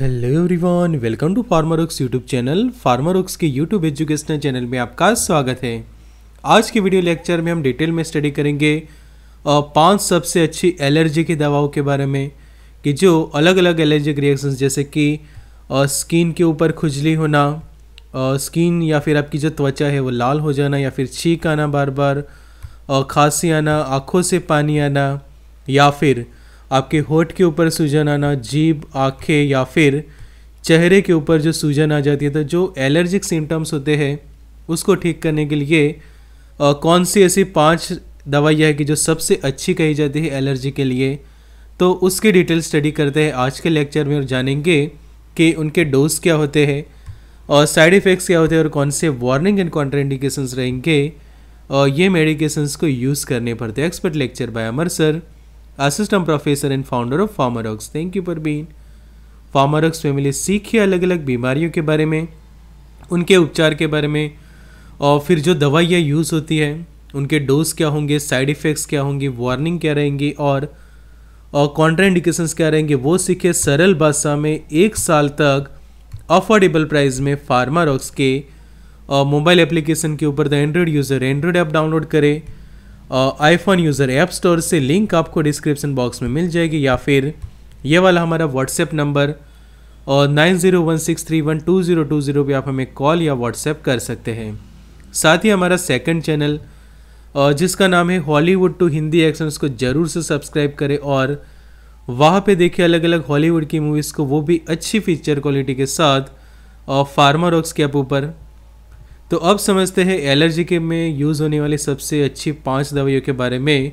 hello everyone welcome to Pharmarocks YouTube channel Pharmarocks के YouTube educational channel में आपका स्वागत है आज के वीडियो लेक्चर में हम डिटेल में स्टडी करेंगे पांच सबसे अच्छी एलर्जी की दवाओं के बारे में कि जो अलग अलग एलर्जिक रिएक्शंस जैसे कि स्किन के ऊपर खुजली होना स्किन या फिर आपकी जो त्वचा है वो लाल हो जाना या फिर छींक आना बार बार खांसी आना आँखों से पानी आना या फिर आपके होठ के ऊपर सूजन आना जीभ आँखें या फिर चेहरे के ऊपर जो सूजन आ जाती है तो जो एलर्जिक सिम्टम्स होते हैं उसको ठीक करने के लिए आ, कौन सी ऐसी पांच दवाइयाँ है कि जो सबसे अच्छी कही जाती है एलर्जी के लिए तो उसकी डिटेल स्टडी करते हैं आज के लेक्चर में और जानेंगे कि उनके डोज क्या होते हैं और साइड इफ़ेक्ट्स क्या होते हैं और कौन से वार्निंग एंड कॉन्ट्राइंडिकेशंस रहेंगे और ये मेडिकेशंस को यूज़ करने पड़ते हैं expert lecture by Amar sir assistant professor and founder of Pharmarocks thank you for being Pharmarocks family सीखिए अलग अलग बीमारियों के बारे में उनके उपचार के बारे में और फिर जो दवाइयाँ यूज़ होती है उनके डोज क्या होंगे साइड इफ़ेक्ट्स क्या होंगे वार्निंग क्या रहेंगी और और कॉन्ट्राइंडिकेशंस क्या रहेंगे वो सीखे सरल भाषा में एक साल तक अफोर्डेबल प्राइस में फार्मारॉक्स के मोबाइल एप्लीकेशन के ऊपर the Android user Android app download करें आईफोन यूज़र ऐप स्टोर से लिंक आपको डिस्क्रिप्शन बॉक्स में मिल जाएगी या फिर ये वाला हमारा व्हाट्सएप नंबर और nine zero one six three one two zero two zero पर आप हमें कॉल या व्हाट्सएप कर सकते हैं साथ ही हमारा सेकंड चैनल जिसका नाम है हॉलीवुड टू हिंदी एक्शन उसको ज़रूर से सब्सक्राइब करें और वहाँ पे देखिए अलग अलग हॉलीवुड की मूवीज़ को वो भी अच्छी फीचर क्वालिटी के साथ और फार्मा रॉक्स के ऊपर तो अब समझते हैं एलर्जी के में यूज़ होने वाली सबसे अच्छी पांच दवाइयों के बारे में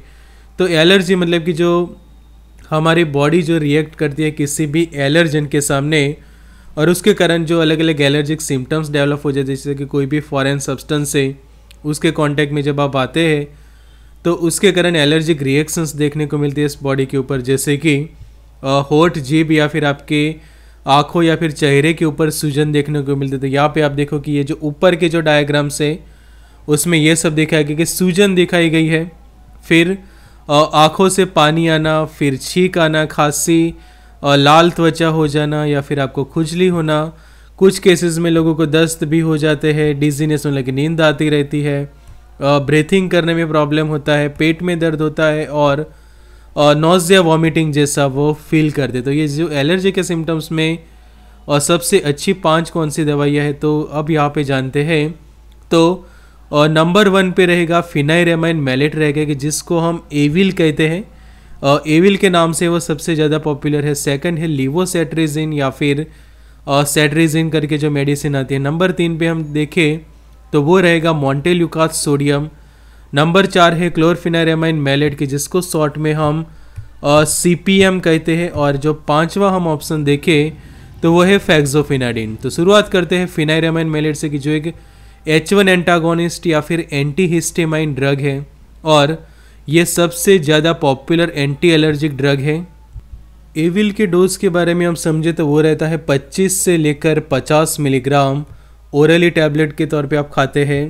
तो एलर्जी मतलब कि जो हमारी बॉडी जो रिएक्ट करती है किसी भी एलर्जन के सामने और उसके कारण जो अलग अलग एलर्जिक सिम्टम्स डेवलप हो जाते हैं जैसे कि कोई भी फॉरेन सब्सटेंस है उसके कांटेक्ट में जब आप आते हैं तो उसके कारण एलर्जिक रिएक्शंस देखने को मिलती है इस बॉडी के ऊपर जैसे कि होठ जीभ या फिर आपके आँखों या फिर चेहरे के ऊपर सूजन देखने को मिलती थी तो यहाँ पे आप देखो कि ये जो ऊपर के जो डायग्राम्स है उसमें ये सब देखा गया कि सूजन दिखाई गई है फिर आँखों से पानी आना फिर छींक आना खांसी लाल त्वचा हो जाना या फिर आपको खुजली होना कुछ केसेस में लोगों को दस्त भी हो जाते हैं डिजीनेस होने लगी नींद आती रहती है ब्रीथिंग करने में प्रॉब्लम होता है पेट में दर्द होता है और नोजिया वॉमिटिंग जैसा वो फील कर दे तो ये जो एलर्जी के सिम्टम्स में और सबसे अच्छी पांच कौन सी दवाइयाँ हैं तो अब यहाँ पे जानते हैं तो नंबर वन पे रहेगा फिनाइरेमाइन मेलेट रहेगा कि जिसको हम एविल कहते हैं और एविल के नाम से वो सबसे ज़्यादा पॉपुलर है सेकंड है लीवोसेट्रिजिन या फिर सेट्रिजिन करके जो मेडिसिन आती है नंबर तीन पे हम देखें तो वो रहेगा मॉन्टेल्यूकास सोडियम नंबर चार है क्लोरफिनारामाइन मेलेट की जिसको शॉर्ट में हम सी पी एम कहते हैं और जो पांचवा हम ऑप्शन देखें तो वो है फैक्सोफिनाडिन तो शुरुआत करते हैं फिनाइरामाइन मेलेट से कि जो एक एच वन एंटागोनिस्ट या फिर एंटी हिस्टेमाइन ड्रग है और ये सबसे ज़्यादा पॉपुलर एंटी एलर्जिक ड्रग है एविल के डोज के बारे में हम समझे तो वो रहता है 25 से लेकर 50 मिलीग्राम ओरली टैबलेट के तौर पे आप खाते हैं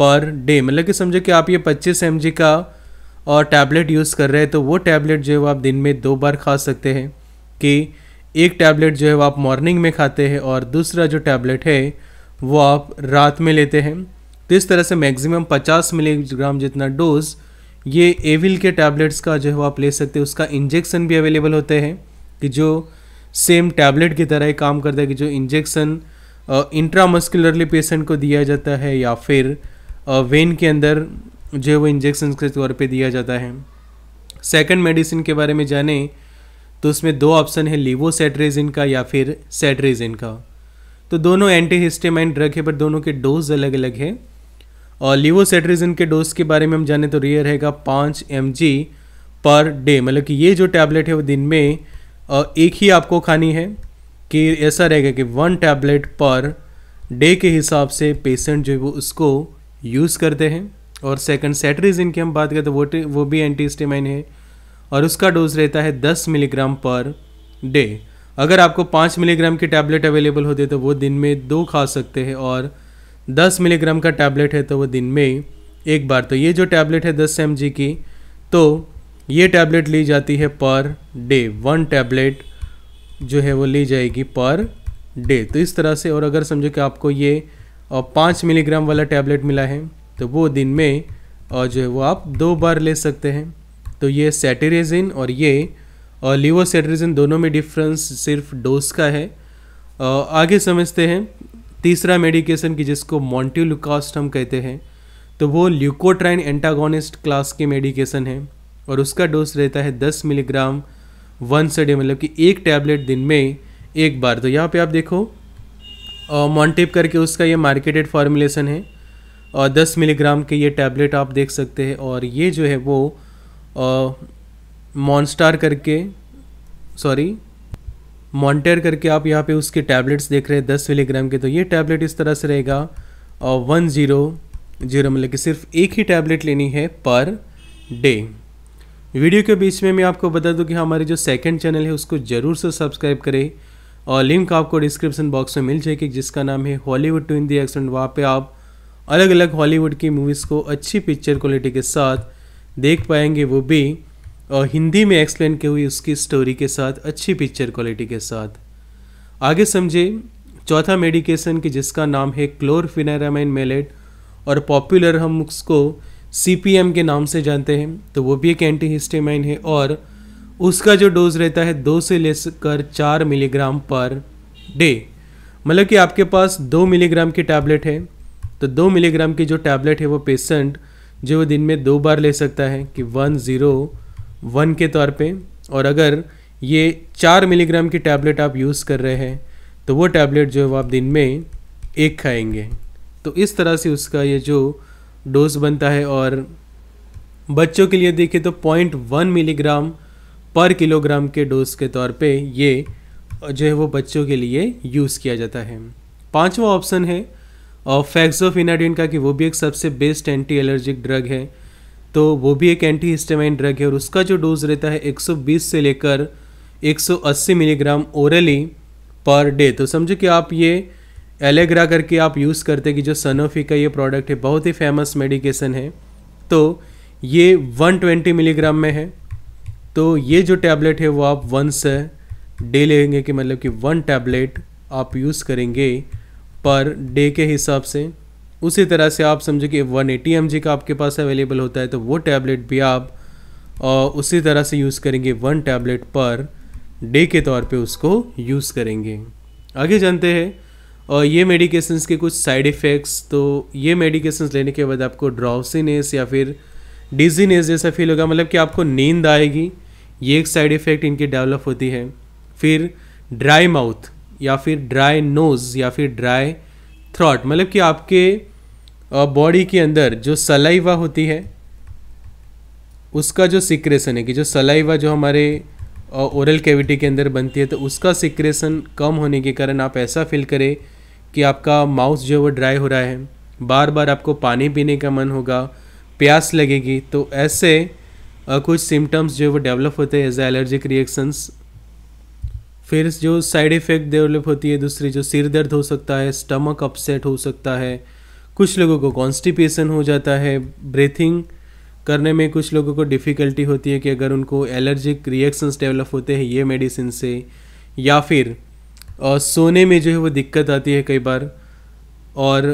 पर डे मतलब कि समझो कि आप ये पच्चीस एम का और टैबलेट यूज़ कर रहे हैं तो वो टैबलेट जो है वो आप दिन में दो बार खा सकते हैं कि एक टैबलेट जो है वो आप मॉर्निंग में खाते हैं और दूसरा जो टैबलेट है वो आप रात में लेते हैं तो इस तरह से मैक्सिमम 50 मिलीग्राम जितना डोज ये एविल के टैबलेट्स का जो है वो आप ले सकते हैं उसका इंजेक्शन भी अवेलेबल होते हैं कि जो सेम टैबलेट की तरह ही काम करता है कि जो इंजेक्शन इंट्रामस्कुलरली पेशेंट को दिया जाता है या फिर वेन के अंदर जो है वो इंजेक्शन के तौर पे दिया जाता है सेकंड मेडिसिन के बारे में जाने तो उसमें दो ऑप्शन है लीवोसेट्रेजिन का या फिर सेट्रेजिन का तो दोनों एंटी हिस्टेमाइन ड्रग है पर दोनों के डोज अलग अलग है और लीवोसेट्रेजिन के डोज के बारे में हम जाने तो रेयर रहेगा पाँच एम पर डे मतलब कि ये जो टैबलेट है वो दिन में एक ही आपको खानी है कि ऐसा रहेगा कि वन टैबलेट पर डे के हिसाब से पेशेंट जो है वो उसको यूज़ करते हैं और सेकंड सेटरीजिन की हम बात करें तो वो वो भी एंटी स्टेमाइन है और उसका डोज रहता है दस मिलीग्राम पर डे अगर आपको पाँच मिलीग्राम की टैबलेट अवेलेबल होती है तो वो दिन में दो खा सकते हैं और दस मिलीग्राम का टैबलेट है तो वो दिन में एक बार तो ये जो टैबलेट है दस एम की तो ये टैबलेट ली जाती है पर डे वन टैबलेट जो है वो ली जाएगी पर डे तो इस तरह से और अगर समझो कि आपको ये पाँच मिलीग्राम वाला टैबलेट मिला है तो वो दिन में जो है वो आप दो बार ले सकते हैं तो ये सेटेरेजिन और ये और लिवोसेटेरेजिन दोनों में डिफरेंस सिर्फ डोज का है आगे समझते हैं तीसरा मेडिकेशन की जिसको मॉन्ट्यूलुकास्ट हम कहते हैं तो वो ल्यूकोट्राइन एंटागोनिस्ट क्लास के मेडिकेशन है और उसका डोज रहता है दस मिलीग्राम वन सडे मतलब कि एक टैबलेट दिन में एक बार तो यहाँ पे आप देखो मॉन्टेप करके उसका ये मार्केटेड फार्मूलेशन है और दस मिलीग्राम के ये टैबलेट आप देख सकते हैं और ये जो है वो मॉन्स्टार करके सॉरी मॉन्टेर करके आप यहाँ पे उसके टैबलेट्स देख रहे हैं दस मिलीग्राम के तो ये टैबलेट इस तरह से रहेगा और वन ज़ीरो जीरो मतलब कि सिर्फ एक ही टैबलेट लेनी है पर डे वीडियो के बीच में मैं आपको बता दूं कि हमारे जो सेकंड चैनल है उसको ज़रूर से सब्सक्राइब करें और लिंक आपको डिस्क्रिप्शन बॉक्स में मिल जाएगी जिसका नाम है हॉलीवुड टू हिंदी एक्सेंट वहाँ पे आप अलग अलग हॉलीवुड की मूवीज़ को अच्छी पिक्चर क्वालिटी के साथ देख पाएंगे वो भी और हिंदी में एक्सप्लेन की हुई उसकी स्टोरी के साथ अच्छी पिक्चर क्वालिटी के साथ आगे समझे चौथा मेडिकेशन की जिसका नाम है क्लोरफिनारामाइन मेलेट और पॉपुलर हम उसको सी के नाम से जानते हैं तो वो भी एक एंटी हिस्टेमाइन है और उसका जो डोज रहता है दो से लेकर चार मिलीग्राम पर डे मतलब कि आपके पास दो मिलीग्राम की टैबलेट है तो दो मिलीग्राम की जो टैबलेट है वो पेशेंट जो वो दिन में दो बार ले सकता है कि वन ज़ीरो वन के तौर पे और अगर ये चार मिलीग्राम की टैबलेट आप यूज़ कर रहे हैं तो वो टैबलेट जो है वो आप दिन में एक खाएंगे तो इस तरह से उसका ये जो डोज बनता है और बच्चों के लिए देखिए तो point one milligram per kilogram के डोज के तौर पे ये जो है वो बच्चों के लिए यूज़ किया जाता है पांचवा ऑप्शन है और फैक्सोफिनाडिन का कि वो भी एक सबसे बेस्ट एंटी एलर्जिक ड्रग है तो वो भी एक एंटी हिस्टेमाइन ड्रग है और उसका जो डोज रहता है 120 से लेकर 180 मिलीग्राम ओरली पर डे तो समझो कि आप ये एलेग्रा करके आप यूज़ करते कि जो सनोफी का ये प्रोडक्ट है बहुत ही फेमस मेडिकेशन है तो ये 120 मिलीग्राम में है तो ये जो टैबलेट है वो आप वन से डे लेंगे कि मतलब कि वन टैबलेट आप यूज़ करेंगे पर डे के हिसाब से उसी तरह से आप समझो कि वन एटी एम का आपके पास अवेलेबल होता है तो वो टैबलेट भी आप उसी तरह से यूज़ करेंगे वन टैबलेट पर डे के तौर पे उसको यूज़ करेंगे आगे जानते हैं और ये मेडिकेशंस के कुछ साइड इफ़ेक्ट्स तो ये मेडिकेशंस लेने के बाद आपको ड्राउसीनेस या फिर डिजीनेस जैसा फील होगा मतलब कि आपको नींद आएगी ये एक साइड इफ़ेक्ट इनकी डेवलप होती है फिर ड्राई माउथ या फिर ड्राई नोज़ या फिर ड्राई थ्रॉट मतलब कि आपके बॉडी के अंदर जो सलाइवा होती है उसका जो सिक्रेशन है कि जो सलाइवा जो हमारे ओरल कैविटी के अंदर बनती है तो उसका सिक्रेशन कम होने के कारण आप ऐसा फील करें कि आपका माउथ जो है वो ड्राई हो रहा है बार बार आपको पानी पीने का मन होगा प्यास लगेगी तो ऐसे कुछ सिम्टम्स जो है वो डेवलप होते हैं एज एलर्जिक रिएक्शंस फिर जो साइड इफ़ेक्ट डेवलप होती है दूसरी जो सिर दर्द हो सकता है स्टमक अपसेट हो सकता है कुछ लोगों को कॉन्स्टिपेशन हो जाता है ब्रीथिंग करने में कुछ लोगों को डिफ़िकल्टी होती है कि अगर उनको एलर्जिक रिएक्शंस डेवलप होते हैं ये मेडिसिन से या फिर और सोने में जो है वो दिक्कत आती है कई बार और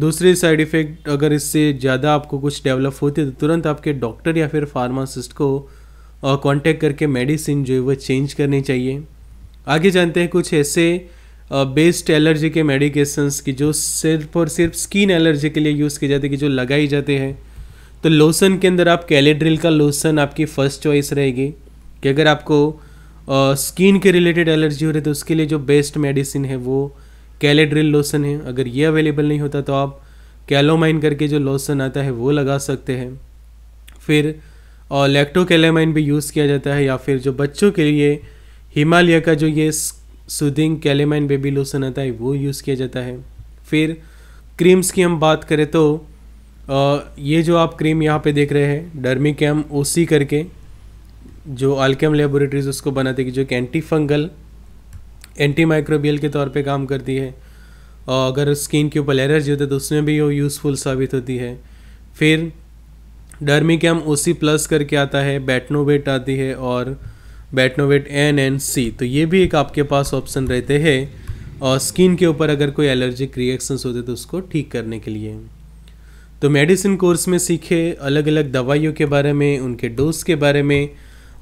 दूसरे साइड इफ़ेक्ट अगर इससे ज़्यादा आपको कुछ डेवलप होती है तो तुरंत आपके डॉक्टर या फिर फार्मासिस्ट को कांटेक्ट करके मेडिसिन जो है वह चेंज करनी चाहिए आगे जानते हैं कुछ ऐसे बेस्ट एलर्जी के मेडिकेशंस की जो सिर्फ और सिर्फ स्किन एलर्जी के लिए यूज़ किए जाते हैं कि जो लगाए जाते हैं तो लोसन के अंदर आप कैलेड्रिल का लोसन आपकी फ़र्स्ट चॉइस रहेगी कि अगर आपको स्किन के रिलेटेड एलर्जी हो रही है तो उसके लिए जो बेस्ट मेडिसिन है वो कैलेड्रिल लोसन है अगर ये अवेलेबल नहीं होता तो आप कैलोमाइन करके जो लोसन आता है वो लगा सकते हैं फिर और कैलेमाइन भी यूज़ किया जाता है या फिर जो बच्चों के लिए हिमालय का जो ये सुदिंग कैलेमाइन बेबी लोसन आता है वो यूज़ किया जाता है फिर क्रीम्स की हम बात करें तो ये जो आप क्रीम यहाँ पे देख रहे हैं डर्मिकैम ओसी करके जो अल्केम लेबोरेटरीज उसको बनाते कि जो एंटी फंगल एंटी माइक्रोबियल के तौर पे काम करती है और अगर स्किन के ऊपर एलर्जी होती है तो उसमें भी वो यूज़फुल साबित होती है फिर डर्मी कैम ओ सी प्लस करके आता है बैटनोवेट आती है और बैटनोवेट एन एंड सी तो ये भी एक आपके पास ऑप्शन रहते हैं और स्किन के ऊपर अगर कोई एलर्जिक रिएक्शंस होते तो उसको ठीक करने के लिए तो मेडिसिन कोर्स में सीखे अलग अलग दवाइयों के बारे में उनके डोज के बारे में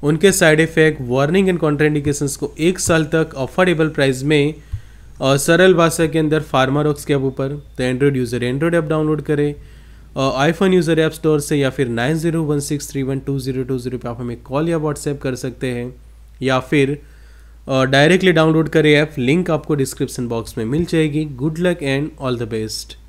उनके side effect warning and contraindication को एक साल तक अफोर्डेबल प्राइस में और सरल भाषा के अंदर फार्मारॉक्स के ऊपर तो Android user Android app download करें और आईफोन यूज़र ऐप स्टोर से या फिर nine zero one six three one two zero two zero पर आप हमें कॉल या व्हाट्सएप कर सकते हैं या फिर डायरेक्टली डाउनलोड करें ऐप लिंक आपको डिस्क्रिप्शन बॉक्स में मिल जाएगी good luck and all the best